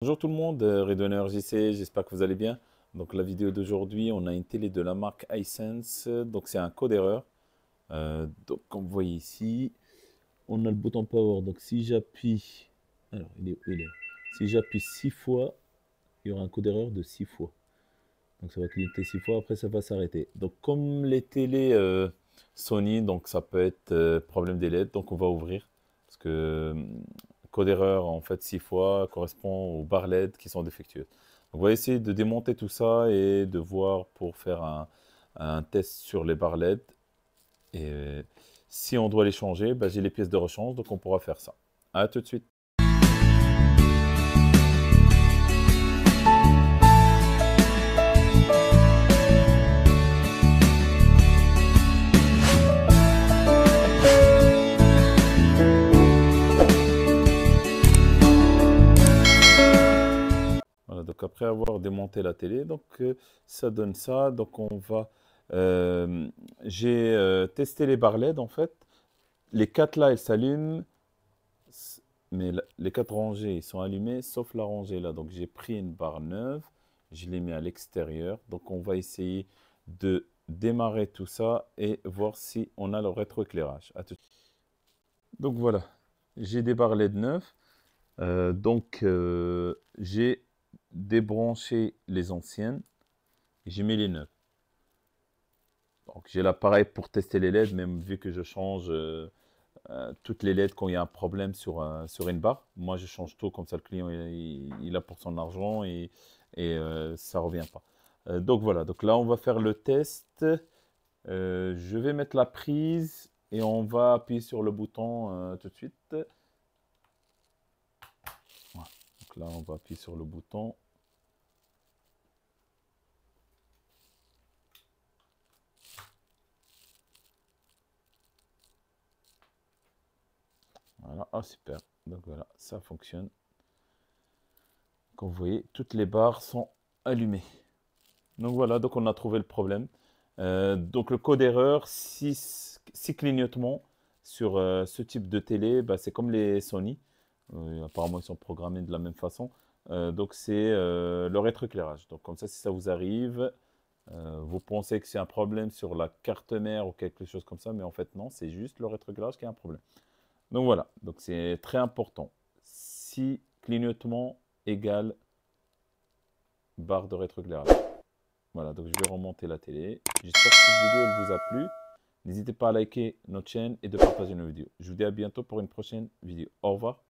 Bonjour tout le monde, euh, Redonner JC, j'espère que vous allez bien. Donc la vidéo d'aujourd'hui, on a une télé de la marque iSense, donc c'est un code erreur. Euh, donc comme vous voyez ici, on a le bouton power, donc si j'appuie, alors il est, il est. si j'appuie 6 fois, il y aura un code erreur de 6 fois. Donc ça va cliquer 6 fois, après ça va s'arrêter. Donc comme les télés euh, Sony, donc ça peut être problème des LED, donc on va ouvrir parce que code d'erreur en fait six fois correspond aux barres LED qui sont défectueuses. on va essayer de démonter tout ça et de voir pour faire un, test sur les barres LED. Et si on doit les changer, bah, j'ai les pièces de rechange, donc on pourra faire ça. A tout de suite. donc après avoir démonté la télé, donc euh, ça donne ça. Donc on va. Euh, j'ai euh, testé les barres LED en fait. Les quatre là, elles s'allument, mais les quatre rangées, ils sont allumés, sauf la rangée là. Donc j'ai pris une barre neuve, je l'ai mis à l'extérieur. Donc on va essayer de démarrer tout ça et voir si on a le rétroéclairage. À Donc voilà, j'ai des barres LED neuves. donc j'ai débrancher les anciennes et j'ai mis les neuves. Donc j'ai l'appareil pour tester les LED, même vu que je change euh, euh, toutes les LED quand il y a un problème euh, sur, une barre. Moi je change tout, comme ça le client il, a pour son argent et, ça revient pas. donc voilà, donc là on va faire le test. je vais mettre la prise et on va appuyer sur le bouton tout de suite là, on va appuyer sur le bouton. Voilà, ah super. Donc voilà, ça fonctionne. Comme vous voyez, toutes les barres sont allumées. Donc voilà, donc on a trouvé le problème. Euh, donc le code erreur, 6 clignotements sur euh, ce type de télé, bah, c'est comme les Sony. Euh, apparemment, ils sont programmés de la même façon. Euh, donc, c'est euh, le rétroéclairage. Donc, comme ça, si ça vous arrive, vous pensez que c'est un problème sur la carte mère ou quelque chose comme ça, mais en fait, non, c'est juste le rétroéclairage qui est un problème. Donc, voilà. Donc, c'est très important. Si clignotement égale barre de rétroéclairage. Voilà, donc je vais remonter la télé. J'espère que cette vidéo vous a plu. N'hésitez pas à liker notre chaîne et de partager nos vidéos. Je vous dis à bientôt pour une prochaine vidéo. Au revoir.